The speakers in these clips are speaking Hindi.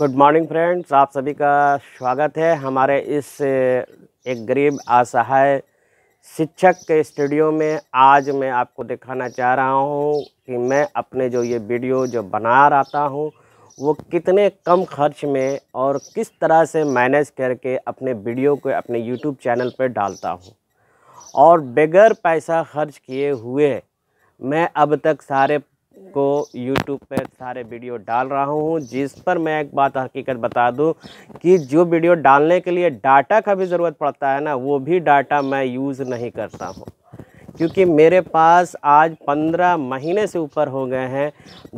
गुड मॉर्निंग फ्रेंड्स आप सभी का स्वागत है हमारे इस एक गरीब असहाय शिक्षक के स्टूडियो में आज मैं आपको दिखाना चाह रहा हूँ कि मैं अपने जो ये वीडियो जो बना रहता हूँ वो कितने कम खर्च में और किस तरह से मैनेज करके अपने वीडियो को अपने यूट्यूब चैनल पर डालता हूँ और बगैर पैसा खर्च किए हुए मैं अब तक सारे को यूट्यूब पे सारे वीडियो डाल रहा हूँ जिस पर मैं एक बात हकीकत बता दूँ कि जो वीडियो डालने के लिए डाटा का भी ज़रूरत पड़ता है ना वो भी डाटा मैं यूज़ नहीं करता हूँ क्योंकि मेरे पास आज पंद्रह महीने से ऊपर हो गए हैं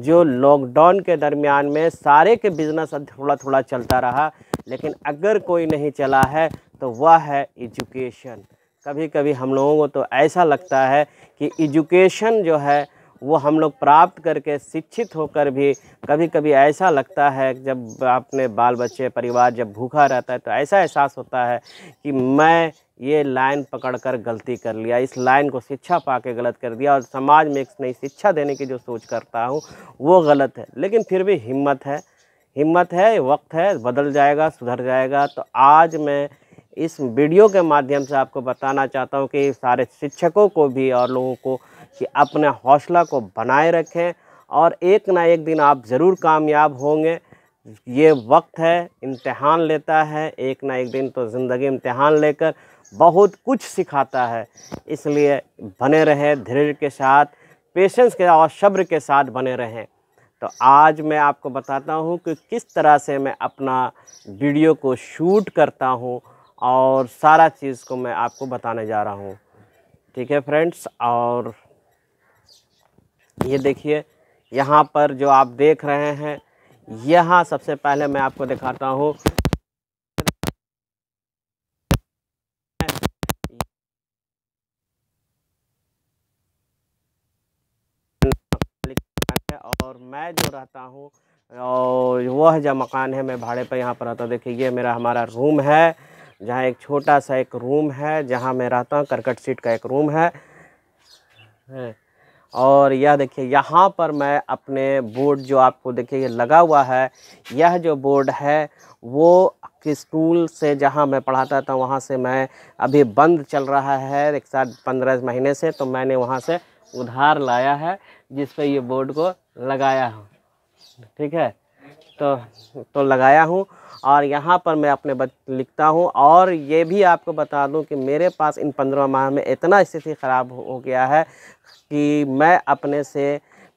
जो लॉकडाउन के दरमियान में सारे के बिज़नेस थोड़ा थोड़ा चलता रहा लेकिन अगर कोई नहीं चला है तो वह है एजुकेशन कभी कभी हम लोगों को तो ऐसा लगता है कि एजुकेशन जो है वो हम लोग प्राप्त करके शिक्षित होकर भी कभी कभी ऐसा लगता है जब अपने बाल बच्चे परिवार जब भूखा रहता है तो ऐसा एहसास होता है कि मैं ये लाइन पकड़कर गलती कर लिया इस लाइन को शिक्षा पा के गलत कर दिया और समाज में एक नई शिक्षा देने की जो सोच करता हूँ वो गलत है लेकिन फिर भी हिम्मत है हिम्मत है वक्त है बदल जाएगा सुधर जाएगा तो आज मैं इस वीडियो के माध्यम से आपको बताना चाहता हूँ कि सारे शिक्षकों को भी और लोगों को कि अपने हौसला को बनाए रखें और एक ना एक दिन आप ज़रूर कामयाब होंगे ये वक्त है इम्तहान लेता है एक ना एक दिन तो ज़िंदगी इम्तहान लेकर बहुत कुछ सिखाता है इसलिए बने रहें धैर्य के साथ पेशेंस के और शब्र के साथ बने रहें तो आज मैं आपको बताता हूँ कि किस तरह से मैं अपना वीडियो को शूट करता हूँ और सारा चीज़ को मैं आपको बताने जा रहा हूँ ठीक है फ्रेंड्स और ये देखिए यहाँ पर जो आप देख रहे हैं यहाँ सबसे पहले मैं आपको दिखाता हूँ और मैं जो रहता हूँ और वह जो मकान है मैं भाड़े पर यहाँ पर रहता हूँ देखिए ये मेरा हमारा रूम है जहाँ एक छोटा सा एक रूम है जहाँ मैं रहता हूँ करकट सीट का एक रूम है, है। और यह देखिए यहाँ पर मैं अपने बोर्ड जो आपको देखिए ये लगा हुआ है यह जो बोर्ड है वो स्कूल से जहाँ मैं पढ़ाता था वहाँ से मैं अभी बंद चल रहा है एक साथ पंद्रह महीने से तो मैंने वहाँ से उधार लाया है जिस पर ये बोर्ड को लगाया हूँ ठीक है तो तो लगाया हूँ और यहाँ पर मैं अपने बच लिखता हूँ और ये भी आपको बता दूँ कि मेरे पास इन पंद्रह माह में इतना स्थिति ख़राब हो गया है कि मैं अपने से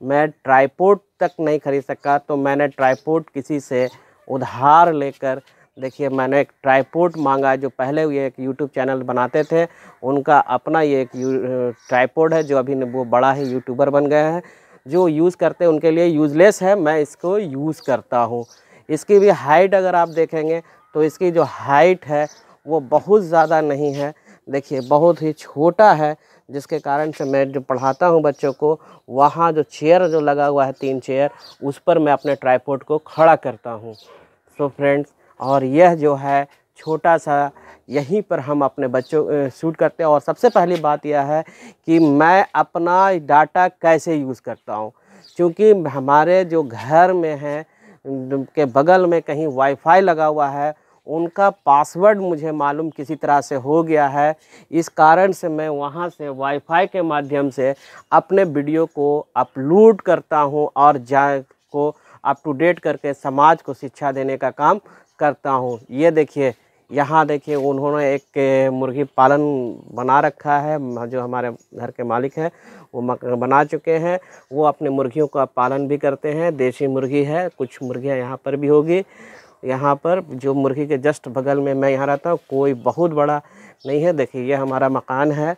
मैं ट्राईपोर्ट तक नहीं खरीद सका तो मैंने ट्राईपोर्ट किसी से उधार लेकर देखिए मैंने एक ट्राईपोर्ट मांगा जो पहले ये एक यूट्यूब चैनल बनाते थे उनका अपना ये एक ट्राईपोर्ड है जो अभी वो बड़ा ही यूट्यूबर बन गए हैं जो यूज़ करते हैं उनके लिए यूज़लेस है मैं इसको यूज़ करता हूँ इसकी भी हाइट अगर आप देखेंगे तो इसकी जो हाइट है वो बहुत ज़्यादा नहीं है देखिए बहुत ही छोटा है जिसके कारण से मैं जो पढ़ाता हूँ बच्चों को वहाँ जो चेयर जो लगा हुआ है तीन चेयर उस पर मैं अपने ट्राईपोर्ट को खड़ा करता हूँ सो फ्रेंड्स और यह जो है छोटा सा यहीं पर हम अपने बच्चों शूट करते हैं और सबसे पहली बात यह है कि मैं अपना डाटा कैसे यूज़ करता हूँ क्योंकि हमारे जो घर में हैं के बगल में कहीं वाईफाई लगा हुआ है उनका पासवर्ड मुझे मालूम किसी तरह से हो गया है इस कारण से मैं वहाँ से वाईफाई के माध्यम से अपने वीडियो को अपलोड करता हूँ और जा को अप टू डेट करके समाज को शिक्षा देने का काम करता हूँ ये देखिए यहाँ देखिए उन्होंने एक मुर्गी पालन बना रखा है जो हमारे घर के मालिक हैं वो बना चुके हैं वो अपने मुर्गियों का पालन भी करते हैं देसी मुर्गी है कुछ मुर्गियाँ यहाँ पर भी होगी यहाँ पर जो मुर्गी के जस्ट बगल में मैं यहाँ रहता हूँ कोई बहुत बड़ा नहीं है देखिए ये हमारा मकान है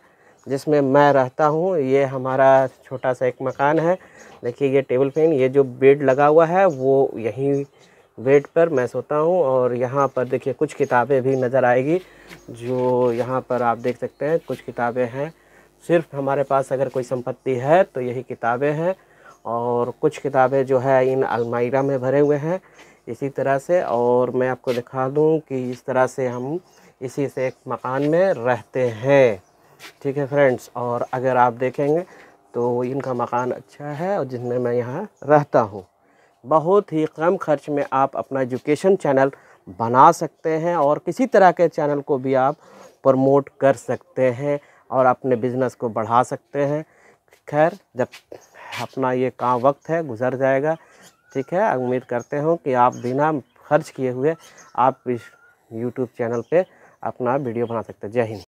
जिसमें मैं रहता हूँ ये हमारा छोटा सा एक मकान है देखिए ये टेबल फैन ये जो बेड लगा हुआ है वो यहीं वेट पर मैं सोता हूँ और यहाँ पर देखिए कुछ किताबें भी नज़र आएगी जो यहाँ पर आप देख सकते हैं कुछ किताबें हैं सिर्फ हमारे पास अगर कोई संपत्ति है तो यही किताबें हैं और कुछ किताबें जो है इन अलमायरा में भरे हुए हैं इसी तरह से और मैं आपको दिखा दूँ कि इस तरह से हम इसी से एक मकान में रहते हैं ठीक है फ्रेंड्स और अगर आप देखेंगे तो इनका मकान अच्छा है और जिसमें मैं यहाँ रहता हूँ बहुत ही कम खर्च में आप अपना एजुकेशन चैनल बना सकते हैं और किसी तरह के चैनल को भी आप प्रमोट कर सकते हैं और अपने बिज़नेस को बढ़ा सकते हैं खैर जब अपना ये काम वक्त है गुजर जाएगा ठीक है उम्मीद करते हूँ कि आप बिना खर्च किए हुए आप इस यूट्यूब चैनल पे अपना वीडियो बना सकते हैं जय हिंद